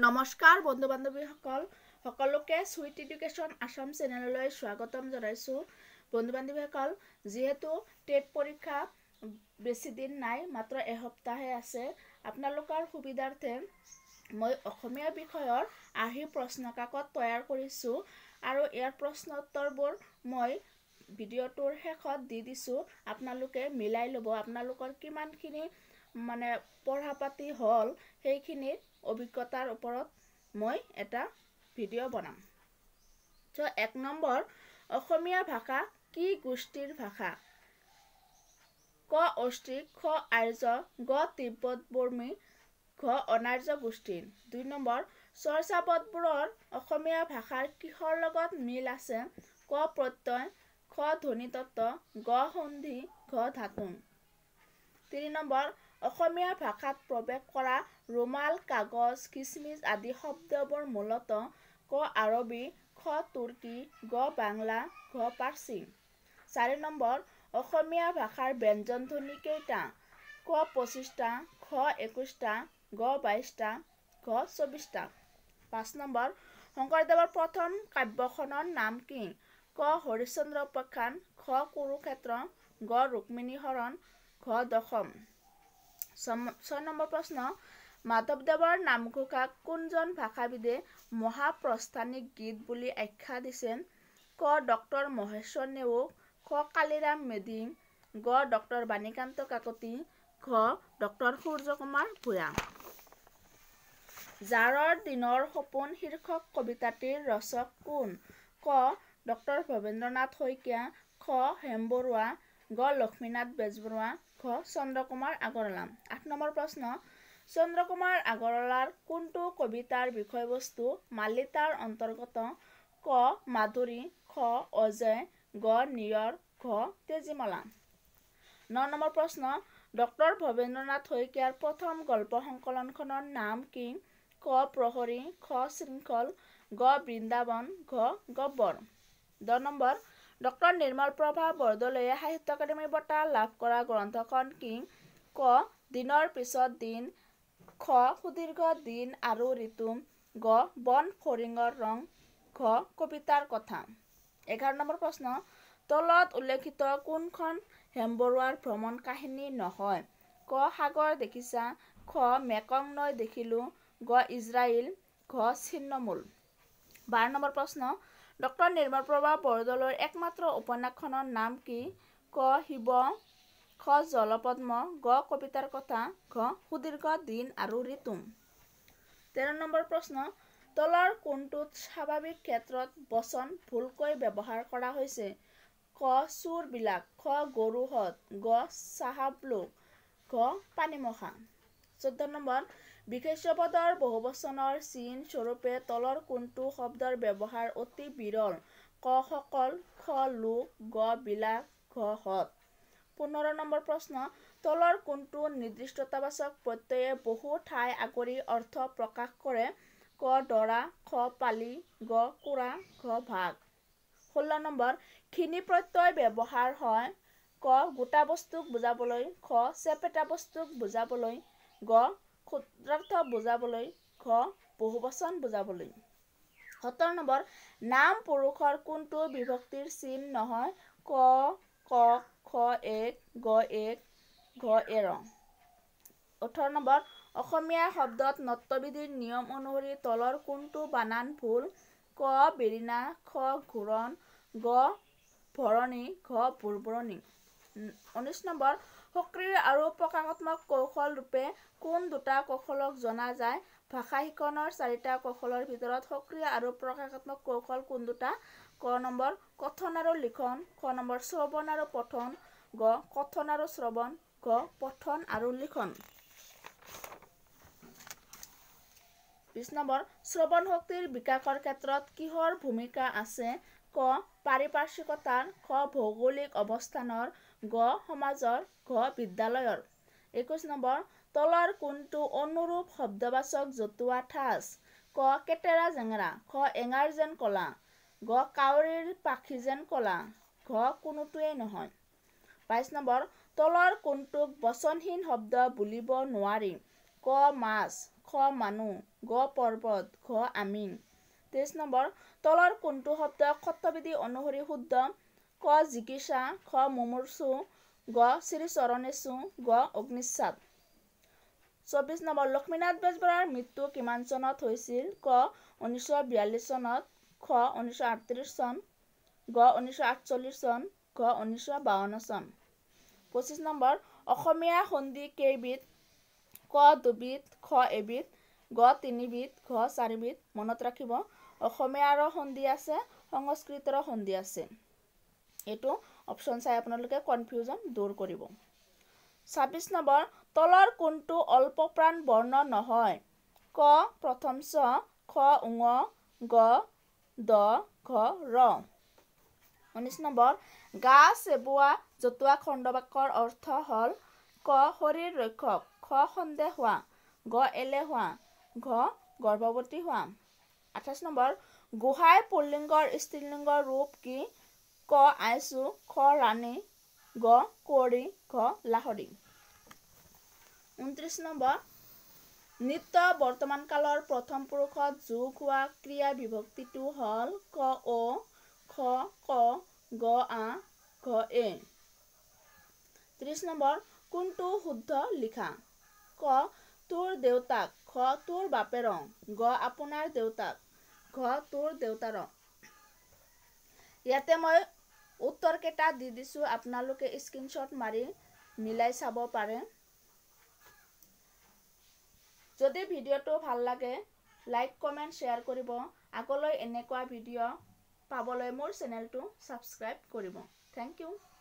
নমস্কাৰ বন্ধু বান্ধৱীসকল সকলোকে চুইট এডুকেশ্যন আছাম চেনেললৈ স্বাগতম জনাইছোঁ বন্ধু বান্ধৱীসকল যিহেতু টেট পৰীক্ষা বেছিদিন নাই মাত্ৰ এসপ্তাহে আছে আপোনালোকৰ সুবিধাৰ্থে মই অসমীয়া বিষয়ৰ আৰ্হি প্ৰশ্নকাকত তৈয়াৰ কৰিছোঁ আৰু ইয়াৰ প্ৰশ্ন মই ভিডিঅ'টোৰ শেষত দি দিছোঁ আপোনালোকে মিলাই ল'ব আপোনালোকৰ কিমানখিনি মানে পঢ়া পাতি হ'ল সেইখিনিৰ অভিজ্ঞতাৰ ওপৰত মই এটা ভিডিঅ' বনাম চ' এক নম্বৰ অসমীয়া ভাষা কি গোষ্ঠীৰ ভাষা ক অষ্ট্ৰী খ আৰ্য গ তিব্বত বৰ্মী ঘ অনাৰ্য গোষ্ঠী দুই নম্বৰ চৰ্চাপদবোৰৰ অসমীয়া ভাষাৰ কিহৰ লগত মিল আছে ক প্ৰত্যয় খ ধ্বনি তত্ত্ব গ সন্ধি ঘ ধাতু তিনি নম্বৰ অসমীয়া ভাষাত প্ৰৱেশ কৰা ৰুমাল কাগজ খিচমিচ আদি শব্দবোৰ মূলতঃ ক আৰবী খ তুৰ্কী গ বাংলা ঘ পাৰ্চী চাৰি নম্বৰ অসমীয়া ভাষাৰ ব্যঞ্জন ধ্বনি কেইটা ক পঁচিশটা খ একৈশটা গ বাইশটা ঘ চৌবিশটা পাঁচ নম্বৰ শংকৰদেৱৰ প্ৰথম কাব্যখনৰ নাম কি ক হৰিচন্দ্ৰ উপাখ্যান খ কুৰুক্ষেত্ৰ গ ৰুক্মিণী হৰণ ঘ দশম ছয় নম্বৰ প্ৰশ্ন মাধৱদেৱৰ নামঘোষা কোনজন ভাষাবিদে মহাপ্ৰস্থানিক গীত বুলি আখ্যা দিছে ক ডক্টৰ মহেশ্বৰ নেওগ খ কালীৰাম মেধি গ ডক্টৰ বাণীকান্ত কাকতি ঘ ডক্টৰ কুমাৰ ভূঞা জাৰৰ দিনৰ সপোন শীৰ্ষক কবিতাটিৰ ৰচক কোন ক ডক্টৰ ভৱেন্দ্ৰনাথ শইকীয়া খ হেম বৰুৱা গ লক্ষ্মীনাথ বেজবৰুৱা ঘ চন্দ্ৰকুমাৰ আগৰৱালা আঠ নম্বৰ প্ৰশ্ন চন্দ্ৰকুমাৰ আগৰৱালাৰ কোনটো কবিতাৰ বিষয়বস্তু মালিতাৰ অন্তৰ্গত ক মাধুৰী খ অজয় গ নিয়ৰ ঘ তেজীমলা ন নম্বৰ প্ৰশ্ন ডক্টৰ ভৱেন্দ্ৰনাথ শইকীয়াৰ প্ৰথম গল্প সংকলনখনৰ নাম কি ক প্ৰহৰী খ শৃংখল গ বৃন্দাবন ঘ গব্বৰ দহ নম্বৰ ডক্টৰ নিৰ্মল প্ৰভা বৰদলৈয়ে সাহিত্য একাডেমীৰ বঁটা লাভ কৰা গ্ৰন্থখন কিং ক দিনৰ পিছত দিন খ সুদীৰ্ঘ দিন আৰু ঋতু গ বন ফৰিঙৰ ৰং ঘ কবিতাৰ কথা এঘাৰ নম্বৰ প্ৰশ্ন তলত উল্লেখিত কোনখন হেমবৰুৱাৰ ভ্ৰমণ কাহিনী নহয় ক সাগৰ দেখিছা খ মেকং নৈ দেখিলো গ ইজৰাইল ঘ ছিন্নমূল বাৰ নম্বৰ প্ৰশ্ন ডক্টৰ নিৰ্মল প্ৰভা বৰদলৈৰ একমাত্ৰ উপন্যাসখনৰ নাম কি ক শিৱ খ জলপদ্ম গ কবিতাৰ কথা ঘ সুদীৰ্ঘ দিন আৰু ঋতু তেৰ নম্বৰ প্ৰশ্ন তলৰ কোনটোত স্বাভাৱিক ক্ষেত্ৰত বচন ভুলকৈ ব্যৱহাৰ কৰা হৈছে ক চোৰবিলাক খ গৰুহঁত গ চাহাবলোক ঘ পানীমখা চৈধ্য নম্বৰ বিশেষ্যপদৰ বহুবচনৰ চিন স্বৰূপে তলৰ কোনটো শব্দৰ ব্যৱহাৰ অতি বিৰল কসকল খ লোক গ বিলাক ঘ হত পোন্ধৰ নম্বৰ প্ৰশ্ন তলৰ কোনটো নিৰ্দিষ্টতাবাচক প্ৰত্যয়ে বহু ঠাই আগুৰি অৰ্থ প্ৰকাশ কৰে ক দৰা খ পালি গ কোৰা ঘ ভাগ ষোল্ল নম্বৰ খিনি প্ৰত্যয় ব্যৱহাৰ হয় ক গোটা বস্তুক বুজাবলৈ খ চেপেটা বস্তুক বুজাবলৈ গ ক্ষুদ্ৰাৰ্থ বুজাবলৈ ঘ বচন বুজাবলৈ সত্তৰ নম্বৰ নাম পুৰুষৰ কোনটো বিভক্তিৰ চিন নহয় ক ক খ এক গ এক ঘ এৰ ওঠৰ নম্বৰ অসমীয়া শব্দত নত্যবিধিৰ নিয়ম অনুসৰি তলৰ কোনটো বানান ভুল ক বেৰিনা খ ঘূৰণ গ ভৰণী ঘ ভূৰ ঊনৈছ নম্বৰ সক্ৰিয় আৰু প্ৰকাশাত্মক কৌশল ৰূপে কোন দুটা কৌশলক জনা যায় ভাষা শিকনৰ চাৰিটা কৌশলৰ ভিতৰত সক্ৰিয় আৰু প্ৰকাশাত্মক কৌশল কোন দুটা ক নম্বৰ কথন আৰু লিখন খ নম্বৰ শ্ৰৱণ আৰু পঠন গ কথন আৰু শ্ৰৱণ ঘ পঠন আৰু লিখন বিশ নম্বৰ শ্ৰৱণ শক্তিৰ বিকাশৰ ক্ষেত্ৰত কিহৰ ভূমিকা আছে ক পাৰিপাৰ্শ্বিকতাৰ খ ভৌগোলিক অৱস্থানৰ গ সমাজৰ ঘ বিদ্যালয়ৰ একৈশ নম্বৰ তলৰ কোনটো অনুৰূপ শব্দবাচক জতুৱা ঠাঁচ ক কেটেৰা জেঙেৰা খ এঙাৰ যেন কলা গ কাউৰীৰ পাখি যেন কলা ঘ কোনোটোৱেই নহয় বাইছ নম্বৰ তলৰ কোনটোক বচনহীন শব্দ বুলিব নোৱাৰি ক মাছ খ মানুহ গ পৰ্বত ঘ আমিন তেইশ নম্বৰ তলৰ কোনটো শব্দ সত্যবিধি অনুসৰি শুদ্ধ ক জিকিৰ্চা খ মুমূৰ্চু গ শ্ৰীচৰণেচু গ অগ্নিচ্ছাদ চৌবিছ নম্বৰ লক্ষ্মীনাথ বেজবৰাৰ মৃত্যু কিমান চনত হৈছিল ক ঊনৈছশ বিয়াল্লিছ চনত খ ঊনৈছশ আঠত্ৰিছ চন গ ঊনৈছশ আঠচল্লিছ চন ঘ ঊনৈছশ বাৱন্ন চন পঁচিছ নম্বৰ অসমীয়া সন্ধি কেইবিধ ক দুবিধ খ এবিধ গ তিনিবিধ ঘ চাৰিবিধ মনত ৰাখিব অসমীয়াৰো সন্ধি আছে সংস্কৃতৰ সন্ধি আছে এইটো অপশ্যন চাই আপোনালোকে কনফিউজন দূৰ কৰিব ছাব্বিছ নম্বৰ তলৰ কোনটো অল্প প্ৰাণ বৰ্ণ নহয় ক প্ৰথম চ খ ঙ গ দ ঘ ৰ ঊনৈছ নম্বৰ গা চেবোৱা জতুৱা খণ্ডবাক্যৰ অৰ্থ হ'ল ক শৰীৰ ৰক্ষক খ সন্দেহ হোৱা গ এলেহোৱা ঘ গৰ্ভৱতী হোৱা আঠাইছ নম্বৰ গোহাই পুলিংগৰ স্ত্ৰীলিংগৰ ৰূপ কি ক আইচু খ ৰাণী গ কুঁৱৰী ঘ লাহৰী ঊনত্ৰিছ নম্বৰ নৃত্য বৰ্তমান কালৰ প্ৰথম পুৰুষত যোগ হোৱা ক্ৰিয়া বিভক্তিটো হ'ল ক অ খ ক গ আ ঘ এ ত্ৰিছ নম্বৰ কোনটো শুদ্ধ লিখা ক তোৰ দেউতাক খ তোৰ বাপেৰং গ আপোনাৰ দেউতাক ঘ তোৰ দেউতাৰং ইয়াতে মই উত্তৰকেইটা দি দিছোঁ আপোনালোকে স্ক্ৰীনশ্বট মাৰি মিলাই চাব পাৰে যদি ভিডিঅ'টো ভাল লাগে লাইক কমেণ্ট শ্বেয়াৰ কৰিব আগলৈ এনেকুৱা ভিডিঅ' পাবলৈ মোৰ চেনেলটো ছাবস্ক্ৰাইব কৰিব থেংক ইউ